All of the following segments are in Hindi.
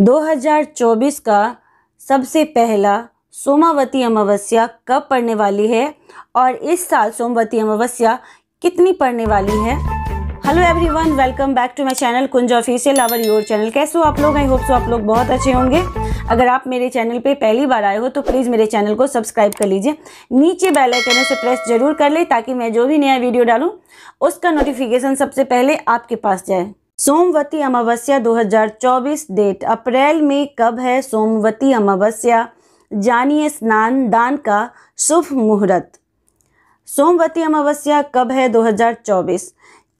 2024 का सबसे पहला सोमावती अमावस्या कब पड़ने वाली है और इस साल सोमवती अमावस्या कितनी पड़ने वाली है hello everyone welcome back to my channel Kunj official our your channel कैसे हो आप लोग आई होप सो आप लोग बहुत अच्छे होंगे अगर आप मेरे चैनल पे पहली बार आए हो तो प्लीज़ मेरे चैनल को सब्सक्राइब कर लीजिए नीचे बेल आइकन से प्रेस जरूर कर ले ताकि मैं जो भी नया वीडियो डालूँ उसका नोटिफिकेशन सबसे पहले आपके पास जाए सोमवती अमावस्या 2024 डेट अप्रैल में कब है सोमवती अमावस्या जानिए स्नान दान का शुभ मुहूर्त सोमवती अमावस्या कब है 2024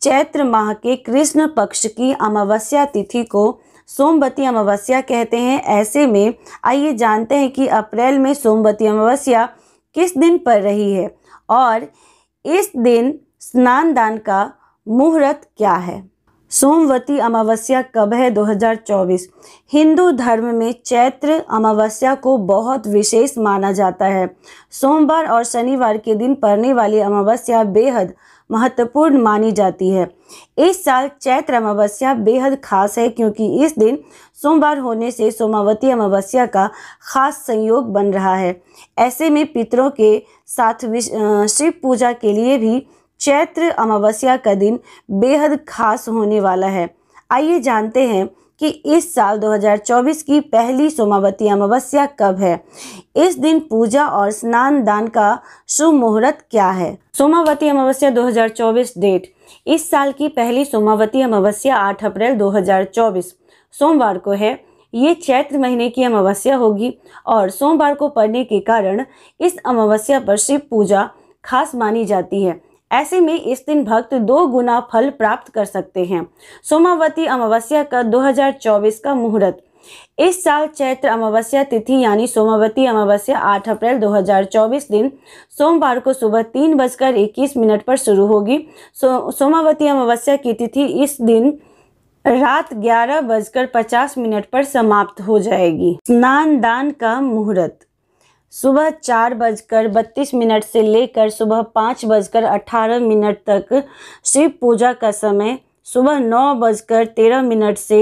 चैत्र माह के कृष्ण पक्ष की अमावस्या तिथि को सोमवती अमावस्या कहते हैं ऐसे में आइए जानते हैं कि अप्रैल में सोमवती अमावस्या किस दिन पड़ रही है और इस दिन स्नान दान का मुहूर्त क्या है सोमवती अमावस्या कब है 2024 हिंदू धर्म में चैत्र अमावस्या को बहुत विशेष माना जाता है सोमवार और शनिवार के दिन पड़ने वाली अमावस्या बेहद महत्वपूर्ण मानी जाती है इस साल चैत्र अमावस्या बेहद खास है क्योंकि इस दिन सोमवार होने से सोमावती अमावस्या का खास संयोग बन रहा है ऐसे में पितरों के साथ शिव पूजा के लिए भी चैत्र अमावस्या का दिन बेहद खास होने वाला है आइए जानते हैं कि इस साल 2024 की पहली सोमावती अमावस्या कब है इस दिन पूजा और स्नान दान का शुभ मुहूर्त क्या है सोमावती अमावस्या 2024 डेट इस साल की पहली सोमावती अमावस्या 8 अप्रैल 2024 सोमवार को है ये चैत्र महीने की अमावस्या होगी और सोमवार को पड़ने के कारण इस अमावस्या पर शिव पूजा खास मानी जाती है ऐसे में इस दिन भक्त दो गुना फल प्राप्त कर सकते हैं सोमावती अमावस्या का 2024 का मुहूर्त इस साल चैत्र अमावस्या तिथि यानी सोमावती अमावस्या 8 अप्रैल 2024 दिन सोमवार को सुबह तीन बजकर इक्कीस मिनट पर शुरू होगी सो, सोमावती अमावस्या की तिथि इस दिन रात ग्यारह बजकर पचास मिनट पर समाप्त हो जाएगी स्नान दान का मुहूर्त सुबह चार बजकर बत्तीस मिनट से लेकर सुबह पाँच बजकर अठारह मिनट तक शिव पूजा का समय सुबह नौ बजकर तेरह मिनट से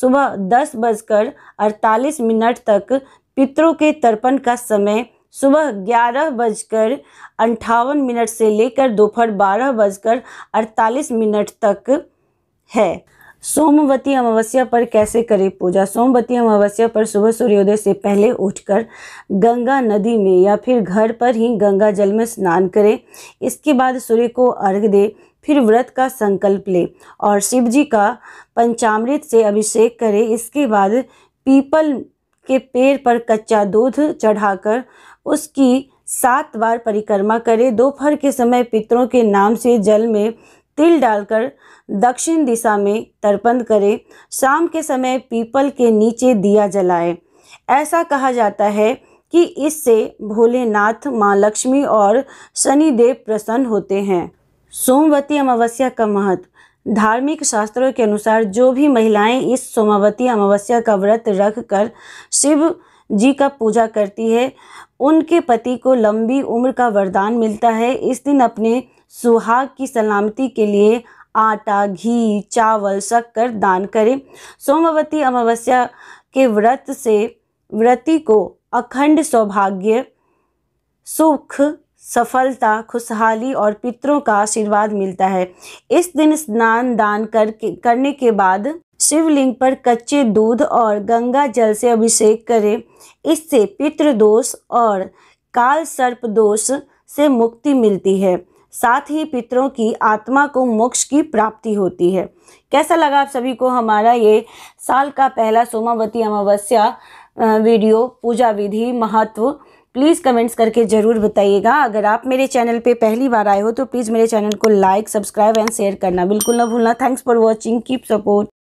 सुबह दस बजकर अड़तालीस मिनट तक पितरों के तर्पण का समय सुबह ग्यारह बजकर अंठावन मिनट से लेकर दोपहर बारह बजकर अड़तालीस मिनट तक है सोमवती अमावस्या पर कैसे करें पूजा सोमवती अमावस्या पर सुबह सूर्योदय से पहले उठकर गंगा नदी में या फिर घर पर ही गंगा जल में स्नान करें इसके बाद सूर्य को अर्घ दे फिर व्रत का संकल्प ले और शिव जी का पंचामृत से अभिषेक करें इसके बाद पीपल के पेड़ पर कच्चा दूध चढ़ाकर उसकी सात बार परिक्रमा करें दोपहर के समय पितरों के नाम से जल में तिल डालकर दक्षिण दिशा में तर्पण करें शाम के समय पीपल के नीचे दिया जलाएं ऐसा कहा जाता है कि इससे भोलेनाथ माँ लक्ष्मी और शनिदेव प्रसन्न होते हैं सोमवती अमावस्या का महत्व धार्मिक शास्त्रों के अनुसार जो भी महिलाएं इस सोमावती अमावस्या का व्रत रखकर शिव जी का पूजा करती है उनके पति को लंबी उम्र का वरदान मिलता है इस दिन अपने सुहाग की सलामती के लिए आटा घी चावल शक्कर दान करें सोमवती अमावस्या के व्रत से व्रति को अखंड सौभाग्य सुख सफलता खुशहाली और पितरों का आशीर्वाद मिलता है इस दिन स्नान दान करके करने के बाद शिवलिंग पर कच्चे दूध और गंगा जल से अभिषेक करें इससे पितृदोष और काल सर्प दोष से मुक्ति मिलती है साथ ही पितरों की आत्मा को मोक्ष की प्राप्ति होती है कैसा लगा आप सभी को हमारा ये साल का पहला सोमावती अमावस्या वीडियो पूजा विधि महत्व प्लीज़ कमेंट्स करके ज़रूर बताइएगा अगर आप मेरे चैनल पे पहली बार आए हो तो प्लीज़ मेरे चैनल को लाइक सब्सक्राइब एंड शेयर करना बिल्कुल ना भूलना thanks for watching keep support